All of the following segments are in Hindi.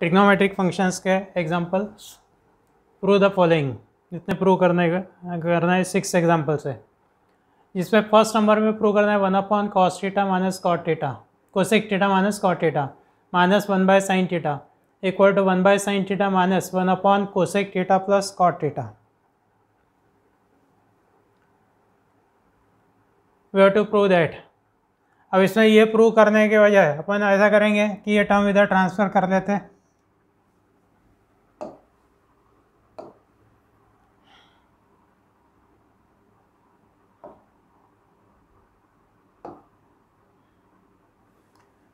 ट्रिग्नोमेट्रिक फंक्शंस के एग्जांपल्स प्रूव द फॉलोइंग जितने प्रूव करने का करना है सिक्स एग्जांपल्स है जिसमें फर्स्ट नंबर में प्रूव करना है one upon cos theta minus cot theta cosec theta minus cot theta minus one by sine theta equal to one by sine theta minus one upon cosec theta plus cot theta way to prove that अब इसमें ये प्रूव करने के वजह अपन ऐसा करेंगे कि ये टर्म इधर ट्रांसफ़र कर लेते हैं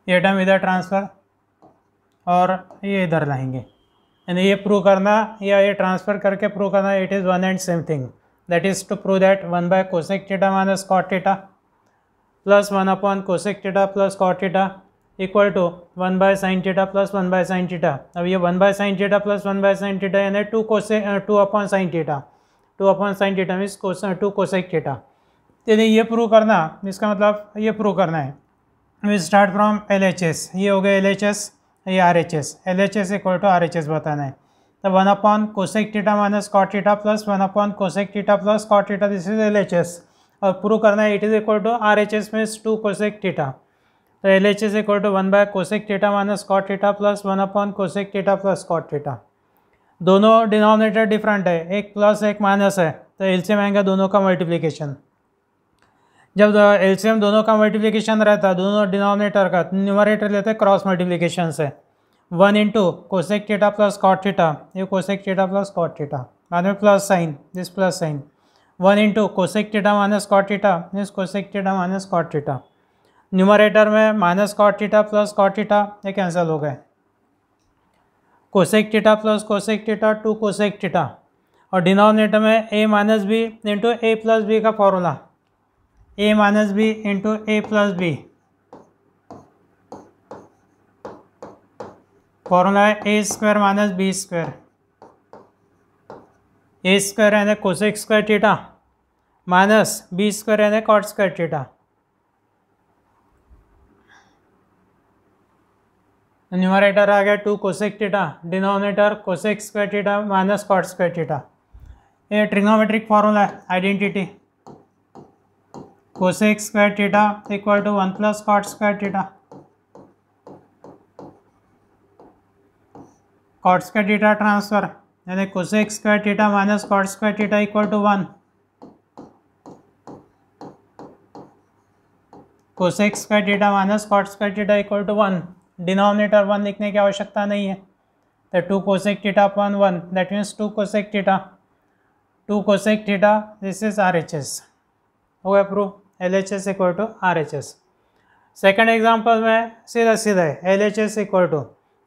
ये टर्म इधर ट्रांसफ़र और ये इधर लाएंगे यानी ये प्रूव करना या ये ट्रांसफ़र करके प्रूव करना it is one and same thing that is to prove that one by cosec theta minus cot theta plus one upon cosec theta plus cot theta equal to one by sine theta plus one by sine theta अब ये one by sine theta plus one by sine theta यानी two cosec two upon sine theta two upon sine theta means two cosec theta यानी ये प्रूव करना इसका मतलब ये प्रूव करना है we start from L H S ये हो गया एल एच एस ये R H S L H S equal to R H S बताना है तो one upon cosec theta minus cot theta plus one upon cosec theta plus cot theta this is L H S और प्रूव करना है it is equal to R H S means two cosec theta तो L H S equal to one by cosec theta minus cot theta plus one upon cosec theta plus cot theta दोनों डिनोमिनेटर डिफरेंट है एक प्लस एक माइनस है तो एल से महंगा दोनों का मल्टीप्लीकेशन जब एलसीएम दोनों का मल्टीप्लिकेशन रहता है दोनों डिनोमिनेटर का न्यूमरेटर तो लेते हैं क्रॉस मल्टीप्लिकेशन से one into cosec theta plus cot theta ये cosec theta plus cot theta बाद में plus sign this plus sign one into cosec theta minus cot theta means cosec theta minus cot theta numerator में minus cot theta plus cot theta ये कैंसिल हो गए cosec theta plus cosec theta two cosec theta और डिनोमिनेटर में A minus B into A plus B का formula A minus B into A plus B formula है ए square minus B square A square यानी cosec square theta minus B square यानी कॉट स्क्वायर टीटा न्यूमरेटर आ गया two cosec theta denominator cosec square theta minus cot square theta ये ट्रिग्नोमेट्रिक फॉर्मूला है identity cosec square theta equal to one plus cot square theta cot square theta transfer यानी cosec square theta minus cot square theta equal to one cosec square theta minus cot square theta equal to one denominator one लिखने की आवश्यकता नहीं है तो two cosec theta upon one that means two cosec theta two cosec theta this is R H S हो गया L H S equal to R H S second example में सीधा सीधा है L H S equal to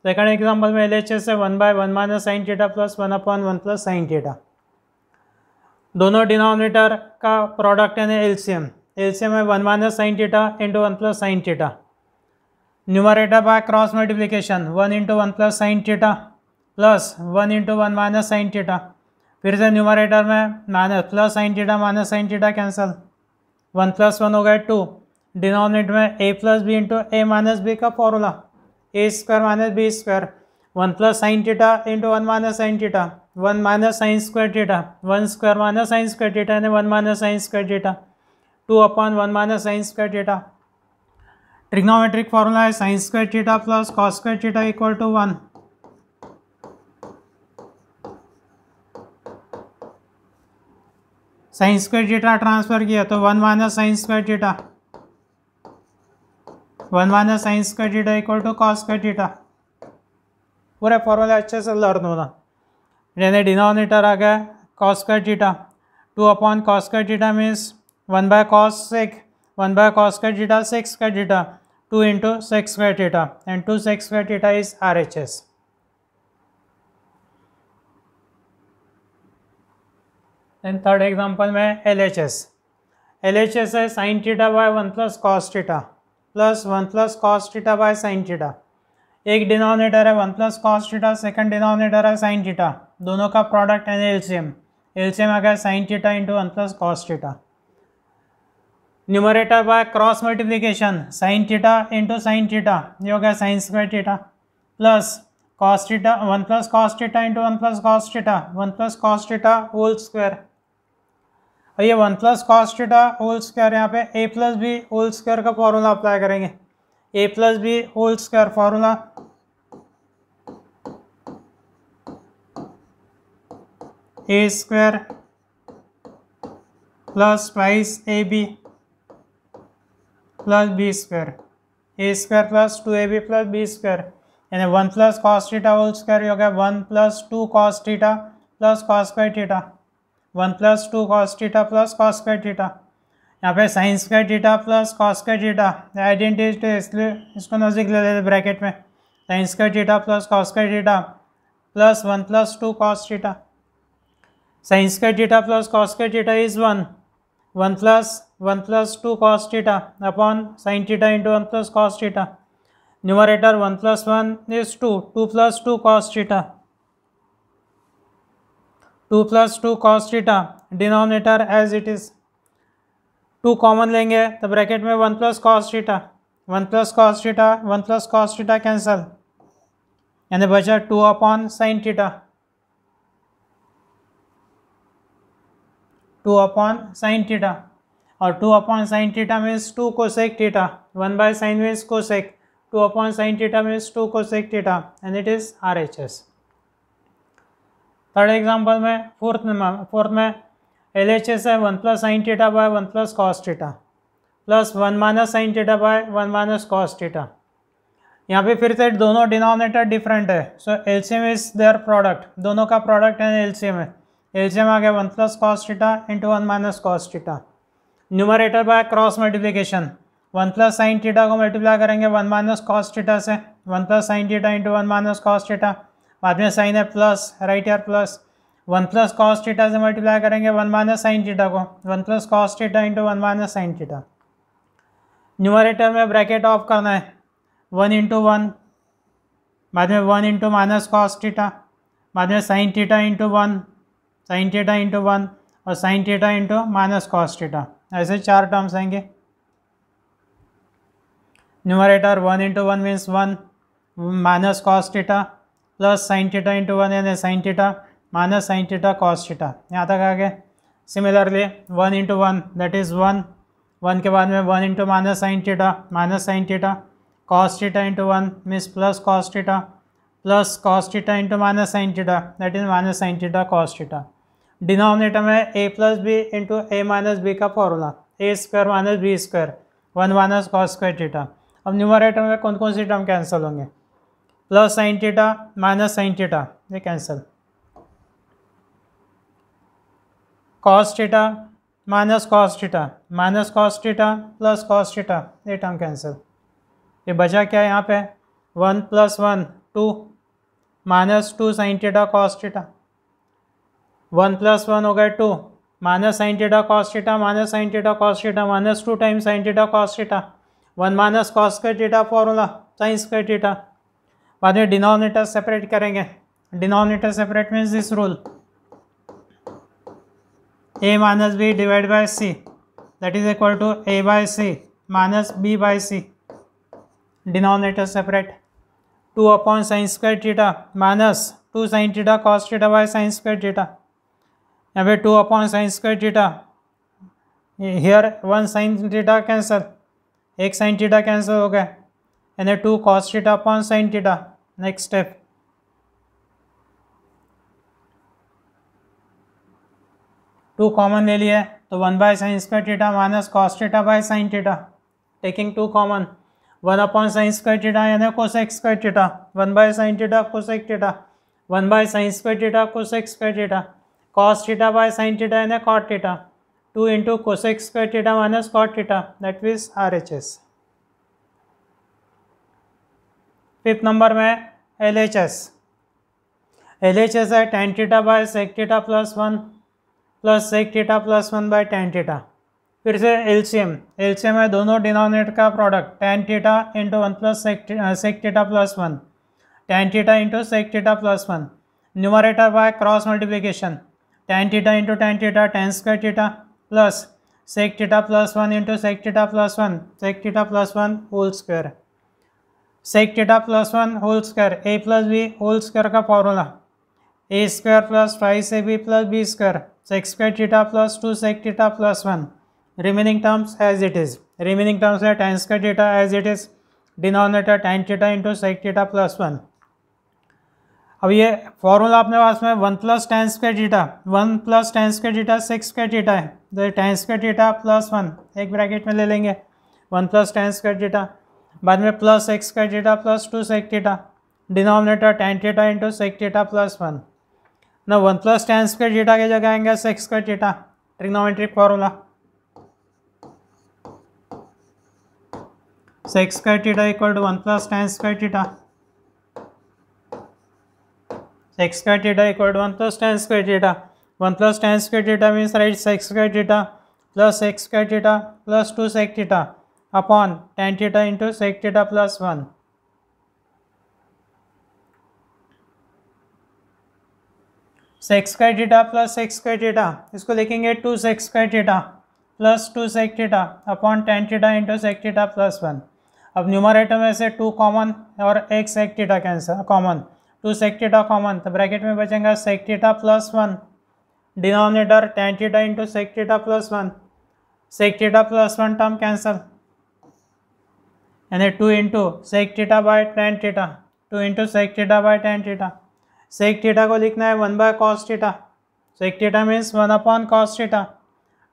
second example में एल एच एस है one by one minus sine theta plus one upon one plus sine theta दोनों डिनोमिनेटर का प्रोडक्ट है L C M L C M है one minus sine theta into one plus sine theta numerator by cross multiplication one into one plus sine theta plus one into one minus sine theta फिर से न्यूमरेटर में minus plus sine theta minus sine theta cancel one plus one हो गया टू डिनोमिनेट में ए प्लस बी इंटू ए माइनस बी का फॉर्मूला ए square minus B square one plus sine theta into one minus sine theta one minus sign square theta one square minus sign square theta यानी one minus sign square theta two upon one minus sign square theta trigonometric formula है sine square theta plus cos square theta equal to one sine square theta transfer किया तो one minus sine square theta one minus sine square theta equal to cos square theta पूरा फॉर्मूला अच्छे से लर्न होना यानी डिनोमिनेटर आ गया cos square theta two upon cos square theta means one by cos sec one by cos square theta sec का theta two into sec square theta and two sec square theta is R H S then third example में L H S L H S है sine theta by one plus cos theta plus one plus cos theta by sine theta एक डिनोमिनेटर है one plus cos theta second denominator है साइन टीटा दोनों का प्रोडक्ट है L C M L C M आ गया sine theta into one plus cos theta numerator by cross multiplication sine theta into sine theta ये हो गया sine square theta plus cos theta one plus cos theta into one plus cos theta one plus cos theta whole square और ये one plus cos whole square यहाँ पे A plus B whole square का फॉर्मूला अप्लाई करेंगे A plus B whole square formula A square plus twice A B plus B square A square plus two A B plus B square यानी one plus cos theta whole square हो गया one plus two cos plus cos by one plus two cos theta plus cos का टीटा यहाँ पे sine square theta plus cos का टीटा आइडेंटिटी इसलिए इसको नज़दीक ले लेते ब्रैकेट में sine square theta plus cos का theta plus one plus two cos theta sine square theta plus cos का theta is one one plus one plus two cos theta upon sine theta into one plus cos theta numerator one plus one is two two plus two cos theta two plus two cos theta denominator as it is two common लेंगे तो ब्रैकेट में one plus cos theta one plus cos theta one plus cos theta cancel यानी बचा two upon sine theta two upon sine theta और two upon sine theta means two sec theta one by sine means sec two upon sine theta means two sec theta and it is R H S third example में फोर्थ में फोर्थ में एल एच एस है one plus sine theta by one plus cos theta plus one minus sine theta by one minus cos theta यहाँ पे फिर से दोनों डिनोमिनेटर डिफरेंट है so L C M is their product दोनों का प्रोडक्ट है एल सी एम है एल सी एम आ गया one plus cos theta into one minus cos theta numerator by cross multiplication one plus sine theta को मल्टीप्लाई करेंगे वन माइनस कॉस टीटा से one plus sine theta into one minus cos theta बाद में साइन है प्लस राइट यार plus one plus cos theta से मल्टीप्लाई करेंगे वन माइनस साइन थीटा को one plus cos theta into one minus sine theta numerator में ब्रैकेट ऑफ करना है वन इंटू वन बाद में one into minus cos theta बाद में sine theta into one sine theta into one और sign theta into minus cos theta ऐसे चार टर्म्स आएंगे numerator one into one means one minus cos theta plus sine theta into one यानी sine theta minus sine theta cos theta यहाँ तक आ गए similarly one into one that is one one के बाद में one into minus sine theta minus sine theta cos theta into one means plus cos theta plus cos theta into minus sine theta that is minus sine theta cos theta denominator में ए प्लस बी इंटू ए माइनस बी का फॉर्मूला ए square minus B square one minus cos square theta अब न्यूमरेटर में कौन कौन सी टर्म कैंसिल होंगे plus sine theta minus sine theta ये cancel cos theta minus cos theta minus cos theta plus cos theta ये टर्म कैंसिल ये बचा क्या है यहाँ पे one plus one two minus two sine theta cos theta one plus one हो गए two minus sine theta cos theta minus sine theta cos theta minus two time sine theta cos theta one minus cos का थीटा फॉर्मूला साइंस का थीटा बाद में डिनोमिनेटर सेपरेट करेंगे denominator separate means this rule a minus b divide by c that is equal to a by c minus b by c denominator separate two upon sine square theta minus two sine theta cos theta by sine square theta यहाँ पे two upon sine square theta here one sine theta cancel एक साइंस थीटा कैंसल हो गया and then 2 cos theta upon sin theta. Next step. Two common ले लिया तो one by sine square theta minus cos theta by sine theta taking two common one upon sine square theta यानी cosec square theta one by sine theta x theta one by sine square theta x square theta cos theta by sine theta यानी cot theta two into cosec square theta minus cot theta that means R H S fifth number में L H S L H S है tan theta by sec theta plus one plus sec theta plus one by tan theta फिर से L C M L C M है दोनों डिनोमिनेट का product tan theta into one plus sec theta plus one tan theta into sec theta plus one numerator by cross multiplication tan theta into tan theta tan square theta plus sec theta plus one into sec theta plus one sec theta plus one whole square sec theta plus one whole square a plus B whole square का फॉर्मूला ए स्क्वायर प्लस फाइव से b plus B square sec square theta plus two sec theta plus one remaining terms as it is remaining terms है tan square theta as it is denominator tan theta into sec theta plus one अब ये फॉर्मूला अपने पास में one plus tan square theta one plus tan square theta sec square theta है तो tan square theta plus one एक ब्रैकेट में ले लेंगे one plus tan square theta बाद में प्लस एक्स का theta plus two sec theta denominator tan theta into sec theta plus one ना one plus tan square theta की जगह आएंगे सेक्स का डेटा ट्रिग्नोमेट्रिक फॉर्मूला सेक्स का theta equal to one plus tan square theta sec का theta equal to one plus tan square theta one plus tan square theta means right sec का डेटा प्लस एक्स का theta plus two sec theta upon tan theta into sec theta plus one sec square theta plus sec का डेटा इसको लिखेंगे टू सेक्स का theta plus two sec theta upon tan theta into sec theta plus one अब न्यूमरेटर में से टू कॉमन और एक sec theta cancel common two sec theta common तो ब्रैकेट में बचेंगे sec theta plus one denominator tan theta into sec theta plus one sec theta plus one term cancel यानी two into sec theta by tan theta two into sec theta by tan theta sec theta को लिखना है one by cos theta sec theta means one upon cos theta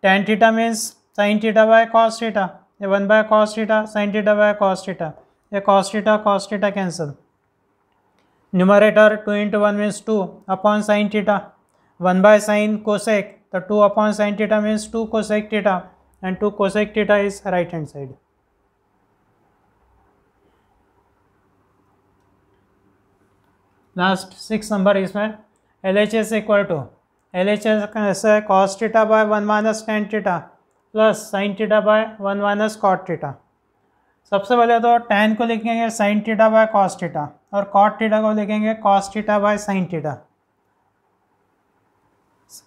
tan theta means sine theta by cos theta ये one by cos theta sine theta by cos theta ये cos theta cos theta cancel numerator two into one means two upon sine theta one by sine cosec तो two upon sine theta means two cosec theta and two cosec theta is right hand side last six number इसमें L H S equal to L H S cos theta by one minus tan theta plus sine theta by one minus cot theta सबसे पहले तो टेन को लिखेंगे sine theta by cos theta और कॉट टीटा को लिखेंगे cos theta by sine theta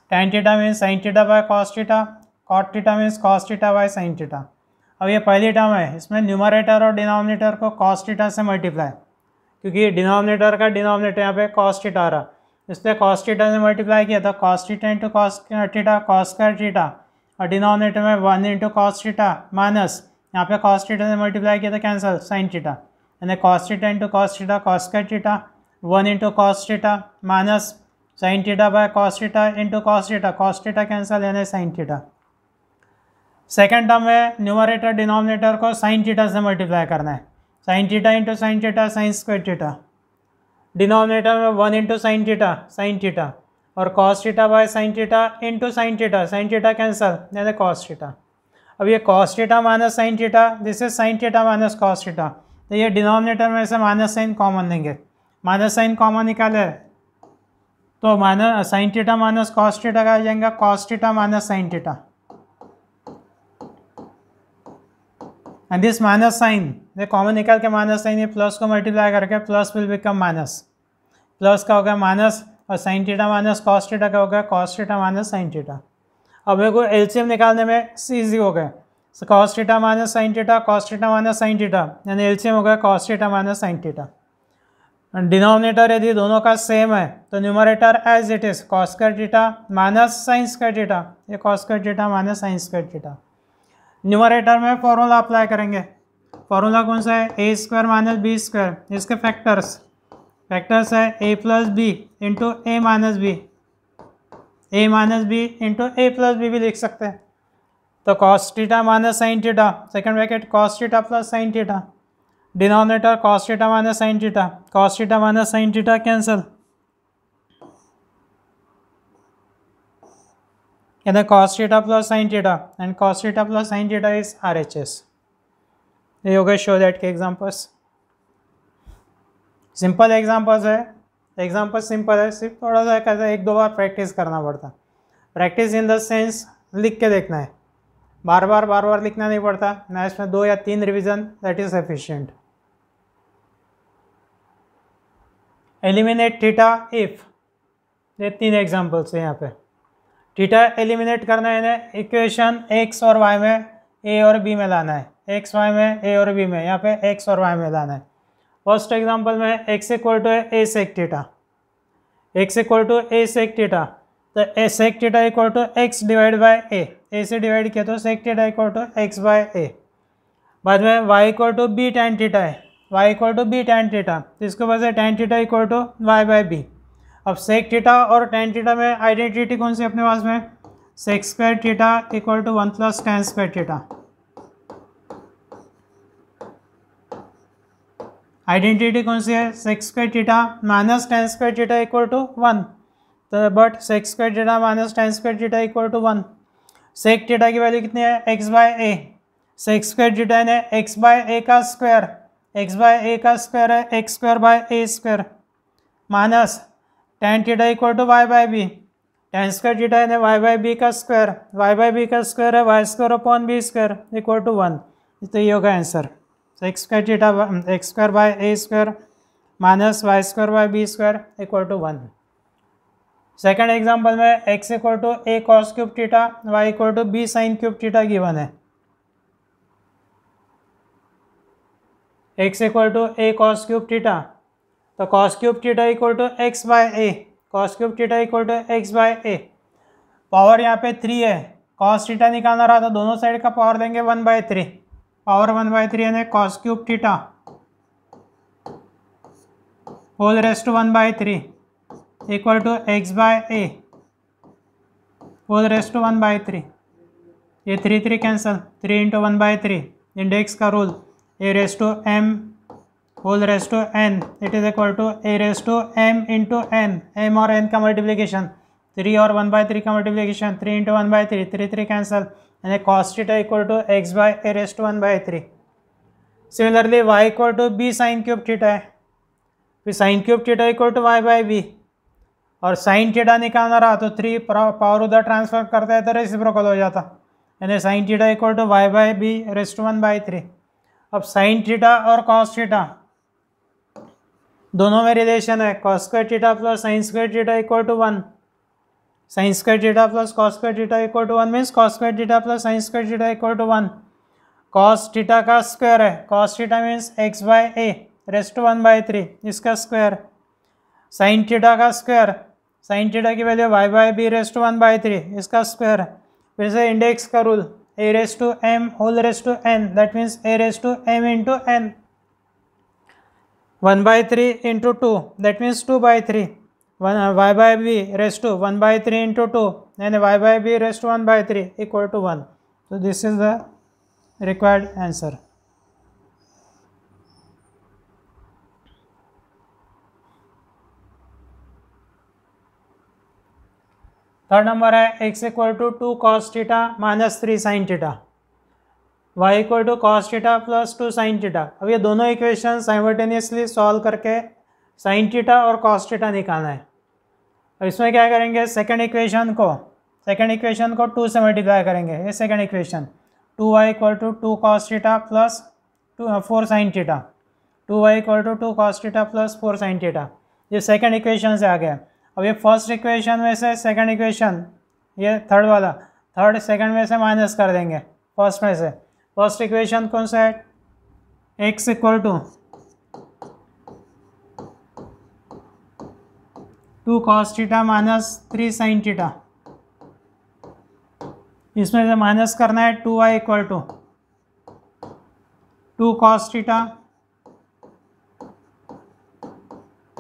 tan theta means sine theta by cos theta cot theta means cos theta by sine theta अब ये पहली टर्म है इसमें न्यूमरेटर और डिनोमिनेटर को कॉस टीटा से मल्टीप्लाई क्योंकि डिनोमिनेटर का डिनोमिनेटर यहाँ पे कॉस्टिटा रहा इसलिए कॉस्टिटा ने मल्टीप्लाई किया था cos theta into cos theta cos square theta और डिनोमिनेटर में वन इंटू कॉस्टिटा माइनस यहाँ पे कॉस्टिटा ने मल्टीप्लाई किया था कैंसल साइन टीटा यानी cos theta into cos theta cos square theta one into cos theta minus sine theta by cos theta into cos theta cos theta cancel यानी साइन टीटा सेकेंड टर्म है न्यूमरेटर डिनोमिनेटर को साइन टीटा से मल्टीप्लाई करना है sine theta into sine theta sine square theta denominator में one into sine theta sine theta और cos theta by sine theta into sine theta sine theta cancel यानी कॉस थीटा अब ये cos theta minus sine theta this is sine theta minus cos theta तो ये डिनोमिनेटर में से माइनस साइन कॉमन लेंगे माइनस साइन कॉमन निकाले तो minus sine theta minus cos theta का आ जाएगा cos theta minus sine theta and this minus sine ये कॉमन निकाल के माइनस साइन ये प्लस को मल्टीप्लाई करके plus will become minus plus का हो गया माइनस और sine theta minus cos theta का गया cos theta minus sine theta अब मेरे को एलसीएम निकालने में इजी हो गया so cos theta minus sine theta cos theta minus sine theta यानी एलसीएम हो गया cos theta minus sine theta denominator यदि दोनों का सेम है तो numerator as it is cos square theta minus sine का टीटा ये कॉस्कर टीटा माइनस साइंस का टीटा न्यूमरेटर में फॉर्मूला अप्लाई करेंगे फॉर्मूला कौन सा है ए स्क्वायर माइनस बी स्क्वायर इसके फैक्टर्स फैक्टर्स है ए plus B into A minus b a minus B into A plus b भी लिख सकते हैं तो cos theta minus sine theta second bracket cos theta plus sine theta denominator cos theta minus sine theta cos theta minus sine theta cancel and the cos theta plus sin theta and cos theta plus sin theta is RHS. You guys show that के examples. सिंपल एग्जाम्पल्स है एग्जाम्पल सिंपल है सिर्फ थोड़ा सा कहता है एक दो बार प्रैक्टिस करना पड़ता प्रैक्टिस इन द सेंस लिख के देखना है बार बार बार बार लिखना नहीं पड़ता मैथ्स में दो या तीन revision that is sufficient eliminate theta if ये तीन एग्जाम्पल्स हैं यहाँ पे थीटा एलिमिनेट करना है इन्हें इक्वेशन एक्स और वाई में ए और बी में लाना है एक्स वाई में ए और बी में यहाँ पे एक्स और वाई में लाना है फर्स्ट एग्जांपल में x equal to a sec theta x equal to a sec theta तो a sec theta equal to x divide by a a से डिवाइड किया तो sec theta equal to x by a बाद में y equal to b tan theta है y equal to b tan theta तो इसके बाद tan theta equal to y by b अब सेक थीटा और टेन थीटा में आइडेंटिटी कौन सी अपने पास में sec square theta equal to one plus tan square theta identity कौन सी है sec square theta minus tan square theta equal to one तो but sec square theta minus tan square theta equal to one sec theta की वैल्यू कितनी है x by a sec square theta ने एक्स बाय ए का स्क्वायर एक्स बाय ए का स्क्वायर है x square by a square minus ten theta equal to y by b ten square theta यानी वाई बाई बी का स्क्वायर वाई बाई बी का स्क्वायर है y square upon b square equal to one तो ये होगा आंसर तो x square theta x square by a square minus y square by b square equal to one second example में x equal to a cos cube theta y equal to b sine cube theta given है x equal to a cos cube theta तो cos cube theta equal to x by a cos cube theta equal to x by a power यहाँ पे थ्री है कॉस टीटा निकालना रहा तो दोनों साइड का पावर देंगे one by three power one by three यानी cos cube theta whole raised to one by three equal to x by a whole raised to one by three ये three three cancel three into one by three index का rule a raised to m whole to n it is equal to a to m into n m और एन का मल्टीप्लीकेशन थ्री और वन बाय थ्री का multiplication three into one by three three three cancel and cos theta equal to x by a raised one by three similarly y equal to b sine cube theta है फिर sine cube theta equal to y by b और साइन टीटा निकालना रहा तो थ्री पावर उधर ट्रांसफर करता है तो रेसिप्रोकल हो जाता यानी sine theta equal to y by b raised one by three अब साइन टीटा और कॉस्टिटा दोनों में रिलेशन है cos square theta plus sine square theta equal to one sine square theta plus cos square theta equal to one means cos square theta plus sine square theta equal to one cos theta का स्क्वायर है cos theta means x by a raised one by three इसका स्क्वायर साइन थीटा का स्क्वायर साइन थीटा की value y by b raised one by three इसका स्क्वायर फिर से इंडेक्स का rule a raise to m whole raised to n that means a raise to m into n one by three into two that means two by three one y by b raised to one by three into two and y by b raised to one by three equal to one so this is the required answer third number है x equal to two cos theta minus three sine theta y equal to cos theta plus two sine theta अब ये दोनों इक्वेशन साइमल्टेनियसली सॉल्व करके साइन टीटा और कॉस टीटा निकालना है अब इसमें क्या करेंगे सेकेंड इक्वेशन को सेकेंड इक्वेशन को टू से मल्टीप्लाई करेंगे ये second equation two y equal to two cos theta plus to four sine theta two y equal to two cos theta plus four sine theta ये सेकेंड इक्वेशन से आ गया अब ये फर्स्ट इक्वेशन में से सेकेंड इक्वेशन ये थर्ड वाला थर्ड सेकेंड में से माइनस कर देंगे फर्स्ट में से फर्स्ट इक्वेशन कौन सा है x equal to two cos theta minus three sine theta इसमें से माइनस करना है two y equal to two cos theta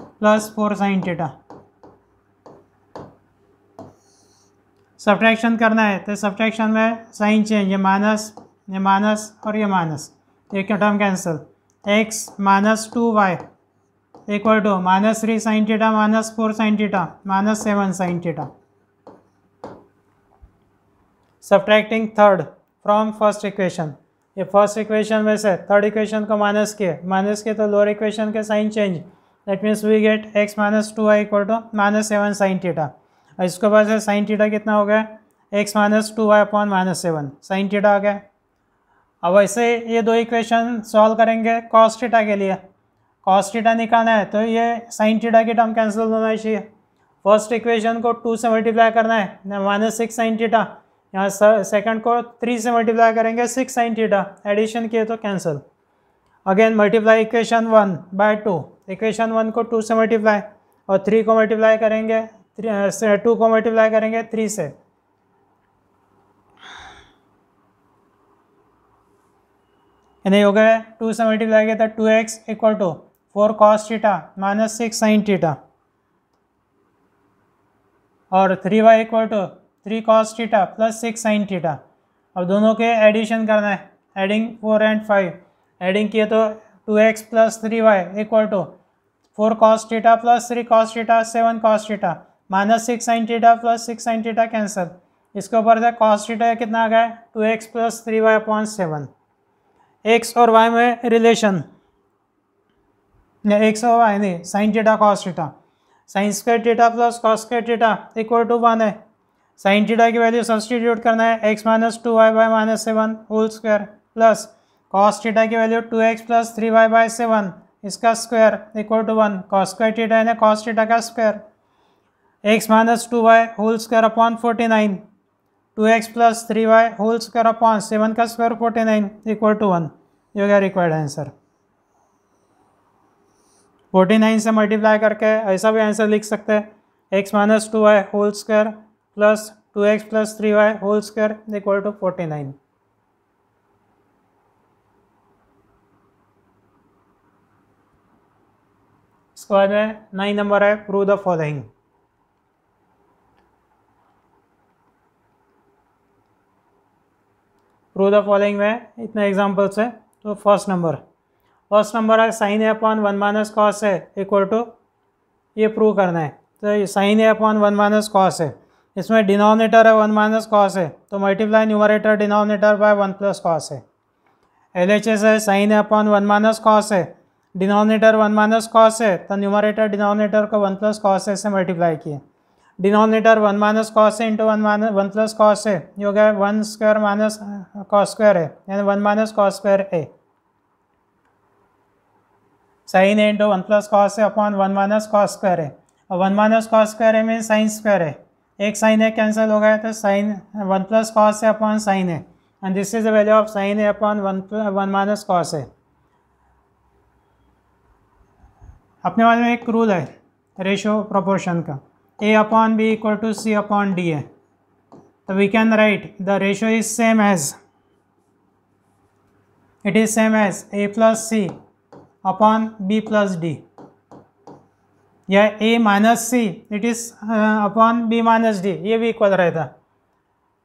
plus four sine theta subtraction करना है तो सब्ट्रैक्शन में साइन चेंज है माइनस ये माइनस और ये माइनस एक का term cancel x minus two y equal to minus three sine theta minus four sine theta minus seven sine theta subtracting third from first equation ये फर्स्ट इक्वेशन में से थर्ड इक्वेशन को माइनस किए माइनस किए तो लोअर इक्वेशन के sign change that means we get x minus two y equal to minus seven sine theta इसके बाद से साइन टीटा कितना हो गया x minus two y upon minus seven sine theta आ गया अब वैसे ये दो इक्वेशन सॉल्व करेंगे कॉस्टिटा के लिए कॉस्टिटा निकालना है तो ये साइन टीटा की टर्म कैंसिल होना चाहिए फर्स्ट इक्वेशन को टू से मल्टीप्लाई करना है माइनस सिक्स साइन टीटा यहाँ सेकंड को थ्री से मल्टीप्लाई करेंगे सिक्स साइन टीटा एडिशन किए तो cancel again multiply equation one by two equation one को टू से मल्टीप्लाई और थ्री को मल्टीप्लाई करेंगे टू uh, को मल्टीप्लाई करेंगे थ्री से यानी हो गया टू से मल्टीप्लाई किया था to x equal to four cos theta minus six sine theta और three y equal to three cos theta plus six sine theta अब दोनों के एडिशन करना है adding four and five adding किए तो two x plus three y equal to four cos theta plus three cos theta seven cos theta minus six sine theta plus six sine theta cancel इसके ऊपर से कॉस टीटा कितना आ गया to x plus three y point seven x और वाई में रिलेशन एक्स और वाई नहीं sine theta cos theta sine square theta plus cos square theta equal to one है साइन टेटा की वैल्यू सब्सटीट्यूट करना है x minus two y by minus seven whole square plus cos theta की value two x plus three y by seven इसका square equal to one cos square theta यानी कॉस टेटा का square x minus two y whole square upon forty nine two x plus three y whole square upon seven का square forty nine equal to one ये क्या रिक्वायर्ड आंसर फोर्टी नाइन से मल्टीप्लाई करके ऐसा भी आंसर लिख सकते हैं x minus two y whole square plus two x plus three y whole square equal to forty nine इसके बाद में नाइन नंबर है prove the following prove the following में इतने एग्जाम्पल्स है तो फर्स्ट नंबर फर्स्ट नंबर है sine a upon one minus cos है इक्वल टू ये प्रूव करना है तो sine a upon one minus cos a इसमें डिनोमिनेटर तो है वन माइनस कॉस है तो multiply numerator denominator by one plus cos a L H S है sine a upon one minus cos a denominator one minus cos a तो न्यूमरेटर डिनोमिनेटर को वन प्लस कॉस है इसे मल्टीप्लाई किए डिनोमिनेटर वन माइनस कॉस है into one minus one plus cos a ये हो गया one square minus cos square a यानी one minus cos square a sine a into one plus cos है upon one minus cos square a और one minus cos square a mean sine square है एक साइन है कैंसिल हो गया तो साइन वन प्लस कॉस है upon sign a and this is the value of sine है upon one one minus cos a अपने बारे में एक रूल है रेशो प्रोपोर्शन का a upon B equal to C upon d है तो we can write the ratio is same as it is same as a plus c upon b plus d या a minus c it is upon b minus d ये भी इक्वल रहता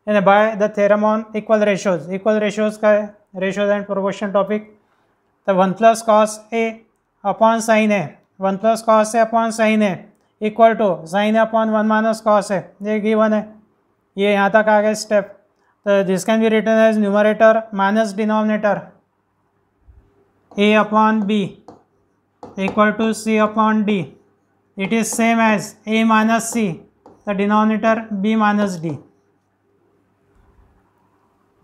यानी by the theorem on equal ratios equal ratios का है रेशोज एंड प्रोपोर्शन टॉपिक तो one plus cos a upon sign है one plus cos a upon sign a equal to sine upon one minus cos a ये गिवन है ये यहाँ तक आ गया स्टेप तो this can be written as numerator minus denominator a upon B equal to C upon D it is same as a minus c the denominator b minus d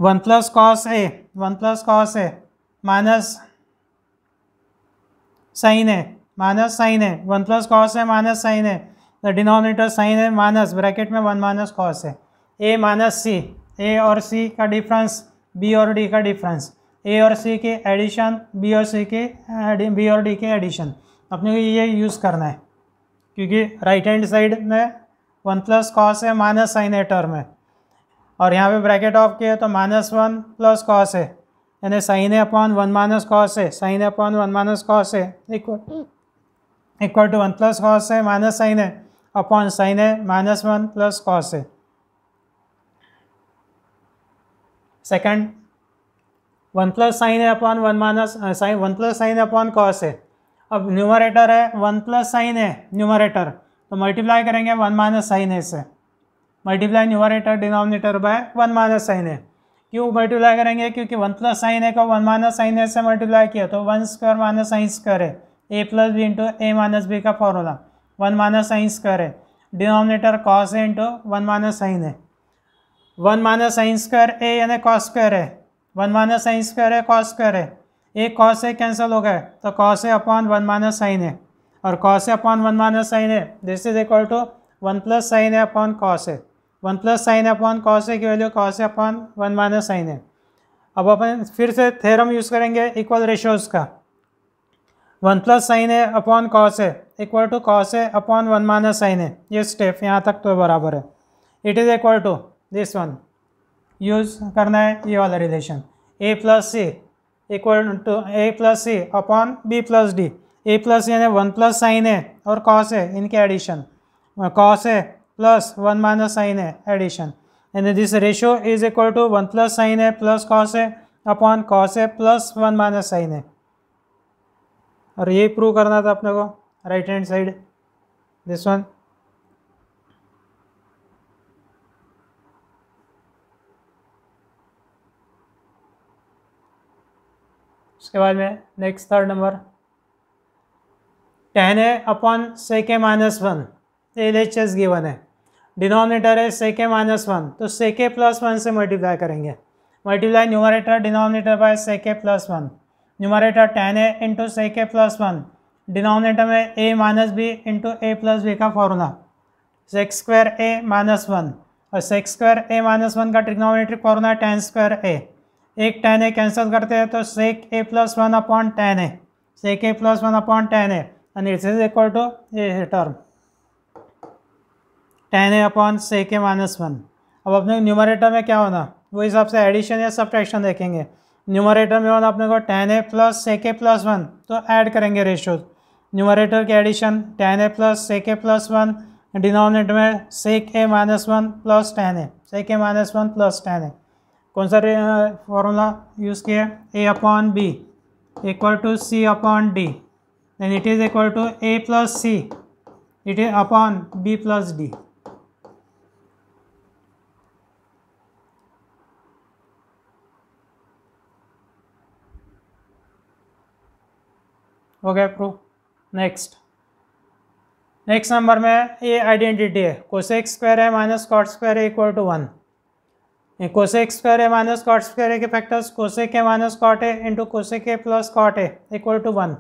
one plus cos a one plus cos a minus sine a minus sine a one plus cos a minus sine a the denominator sine a minus bracket में one minus cos a a minus c a और सी का डिफरेंस बी और डी का डिफरेंस ए और सी के एडिशन बी और सी के बी और डी के एडिशन अपने को ये यूज़ करना है क्योंकि राइट हैंड साइड में वन प्लस कॉस है माइनस साइन है टर्म है और यहाँ पे ब्रैकेट ऑफ किया तो माइनस वन प्लस कॉस है यानी साइन है अपॉन वन माइनस कॉस है साइन है अपॉन वन माइनस कॉस है equal equal to one plus cos है माइनस साइन है अपॉन साइन है माइनस वन प्लस कॉस है सेकेंड वन प्लस साइन है upon one minus sin one plus sin है अपॉन कॉस है अब न्यूमरेटर है वन प्लस साइन है न्यूमरेटर तो मल्टीप्लाई करेंगे वन माइनस साइन है इसे multiply numerator denominator by one minus sin है क्यों मल्टीप्लाई करेंगे क्योंकि वन प्लस साइन है को वन माइनस साइन है से मल्टीप्लाई किया तो one square minus sign square है ए प्लस बी इंटू ए माइनस बी का formula one minus sign square है डिनोमिनेटर कॉस है इंटू वन माइनस साइन है one minus sign square A यानी कॉस स्क्वायर है वन माइनस साइन स्क्वायर है कॉस स्क्वायर है एक कॉस से कैंसिल हो गए तो कॉस है अपॉन वन माइनस साइन है और कॉस है अपॉन वन माइनस साइन है this is equal to one plus sin है अपॉन कॉस है one plus sin upon cos है की वैल्यू कॉस है अपॉन वन माइनस साइन है अब अपन फिर से थेरम यूज़ करेंगे इक्वल रेशोज़ का वन प्लस साइन है अपॉन कॉस है इक्वल टू कॉस है अपॉन वन माइनस साइन है ये स्टेप यहाँ तक तो बराबर है it is equal to this one use करना है ये वाला relation A plus C equal to A plus C upon B plus D A plus यानी वन प्लस साइन है और कॉस है इनके एडिशन कॉस है प्लस वन माइनस साइन है एडिशन यानी this ratio is equal to one plus sin है प्लस कॉस है अपॉन कॉस है प्लस वन माइनस साइन है और ये प्रूव करना था अपने को right hand side this one उसके बाद में next third number tan A upon sec minus one L H S given है डिनोमिनेटर है सेके माइनस वन तो सेके प्लस वन से मल्टीप्लाई करेंगे multiply numerator denominator by sec plus one numerator tan A into sec plus one denominator में A minus B into A plus B का formula sec square A minus one और sec square A minus one का trigonometric formula tan square A एक टेन ए कैंसिल करते हैं तो sec A plus one upon tan A sec A plus one upon tan A and its is equal to ये term tan A upon sec A minus one अब अपने न्यूमरेटर में क्या होना वो हिसाब से एडिशन या सब्ट्रैक्शन देखेंगे न्यूमरेटर में होना अपने को tan A plus sec A plus one तो ऐड करेंगे रेशो न्यूमरेटर के addition tan A plus sec A plus one denominator में sec A minus one plus tan A sec A minus one plus tan A कौन सा फॉर्मूला यूज़ किया है A upon B equal to C upon D and it is equal to A plus C it is upon B plus D हो गया प्रूफ नेक्स्ट नेक्स्ट नंबर में ए आइडेंटिटी है कोसेक स्क्वायर है माइनस कॉट स्क्वायर है equal to one cosec square है माइनस कॉट स्क्वायर है के फैक्टर्स कोसेक है माइनस कॉट है into cosec A plus cot है equal to one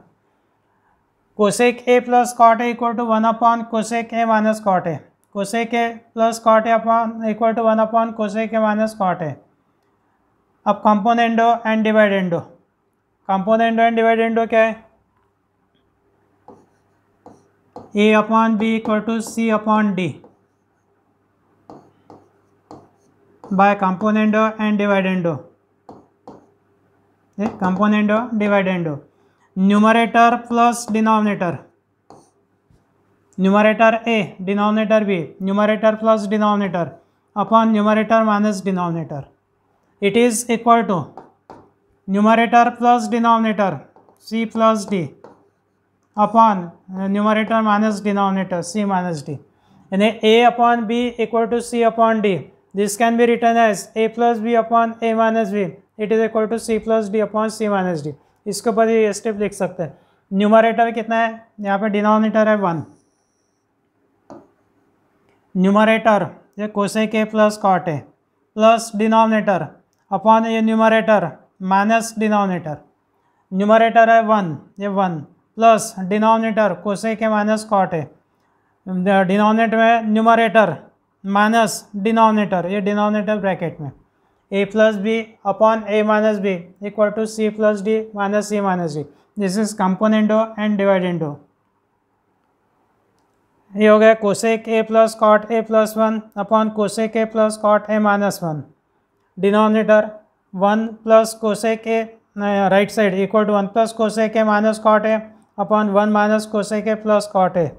cosec A plus cot है equal to one upon cosec A minus cot है कोसेक ए प्लस कॉट है upon equal to one upon cosec A minus cot है अब componendo and dividendo componendo and dividendo क्या है A upon B equal to C upon D by component and dividend, Okay, component dividend Numerator plus denominator. Numerator A, denominator B, numerator plus denominator upon numerator minus denominator. It is equal to numerator plus denominator C plus D upon uh, numerator minus denominator C minus D. And A upon B equal to C upon D. This can be written as a plus b upon a minus b. It is equal to C plus D upon C minus D इसके ऊपर ये स्टेप लिख सकते हैं न्यूमरेटर कितना है यहाँ पे डिनोमिनेटर है वन न्यूमरेटर ये कोसे के प्लस कॉट है प्लस डिनोमिनेटर अपॉन ये न्यूमरेटर माइनस डिनोमिनेटर न्यूमरेटर है वन ये one plus denominator cosec minus cot है डिनोमिनेटर में न्यूमरेटर माइनस डिनोमिनेटर ये डिनोमिनेटर ब्रैकेट में ए plus B upon A minus B equal to C plus D minus C minus D this is हो एंड हो ये हो गया cosec A plus cot A plus one upon cosec A plus cot A minus one denominator one plus cosec A right side equal to one plus cosec A minus cot A upon one minus cosec A plus cot A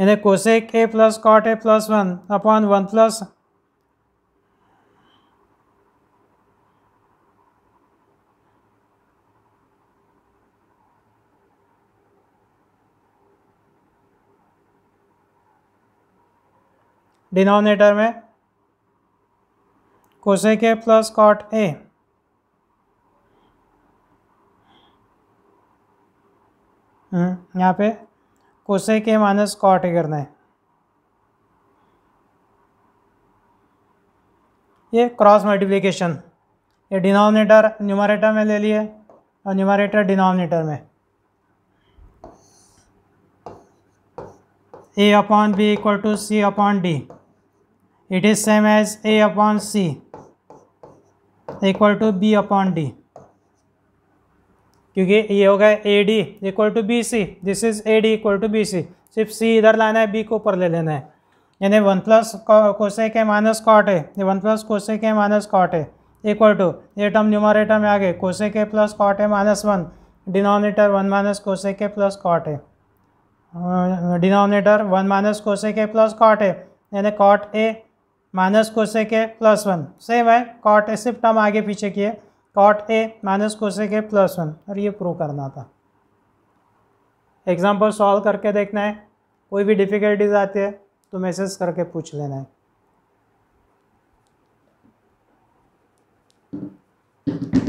यानी cosec A plus cot A plus one upon one plus denominator में cosec A plus cot A यहाँ पे उसे के माइनस कॉट करना है ये क्रॉस मल्टीप्लिकेशन ये डिनोमिनेटर न्यूमरेटर में ले लिए और न्यूमरेटर डिनोमिनेटर में A upon B equal to C upon D it is same as A upon C equal to B upon D क्योंकि ये हो गया A D equal to B C this is A D equal to B C सिर्फ सी इधर लाना है बी को ऊपर ले लेना है यानी one plus cosec minus cot है ये one plus cosec minus cot है इक्वल टू ये टर्म न्यूमरेटर में आ गए कोसे के प्लस कॉट है minus one denominator one minus cosec plus cot है denominator one minus cosec plus cot है यानी cot A minus cosec plus one same है कॉट ए सिर्फ टर्म आगे पीछे किए cot A minus cosec A plus one और ये प्रूव करना था एग्जाम्पल सॉल्व करके देखना है कोई भी डिफ़िकल्टीज आती है तो मैसेज करके पूछ लेना है